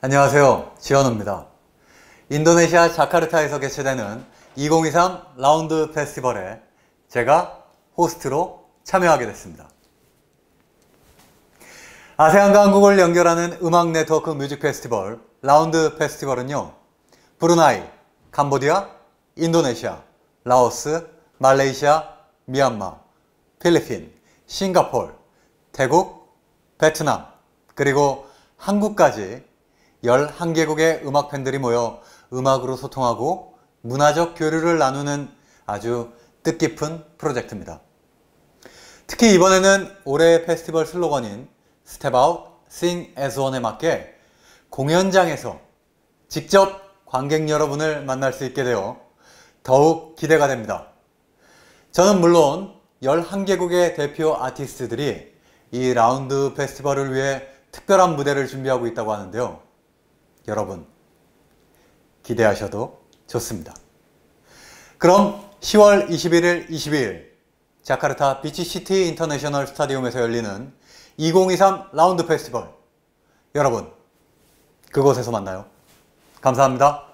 안녕하세요. 지현우입니다. 인도네시아 자카르타에서 개최되는 2023 라운드 페스티벌에 제가 호스트로 참여하게 됐습니다. 아세안과 한국을 연결하는 음악 네트워크 뮤직 페스티벌 라운드 페스티벌은요. 브루나이, 캄보디아, 인도네시아, 라오스, 말레이시아, 미얀마, 필리핀, 싱가폴, 태국, 베트남, 그리고 한국까지 11개국의 음악 팬들이 모여 음악으로 소통하고 문화적 교류를 나누는 아주 뜻깊은 프로젝트입니다. 특히 이번에는 올해의 페스티벌 슬로건인 Step Out, Sing As One에 맞게 공연장에서 직접 관객 여러분을 만날 수 있게 되어 더욱 기대가 됩니다. 저는 물론 11개국의 대표 아티스트들이 이 라운드 페스티벌을 위해 특별한 무대를 준비하고 있다고 하는데요. 여러분, 기대하셔도 좋습니다. 그럼 10월 21일, 22일 자카르타 비치시티 인터내셔널 스타디움에서 열리는 2023 라운드 페스티벌 여러분 그곳에서 만나요. 감사합니다.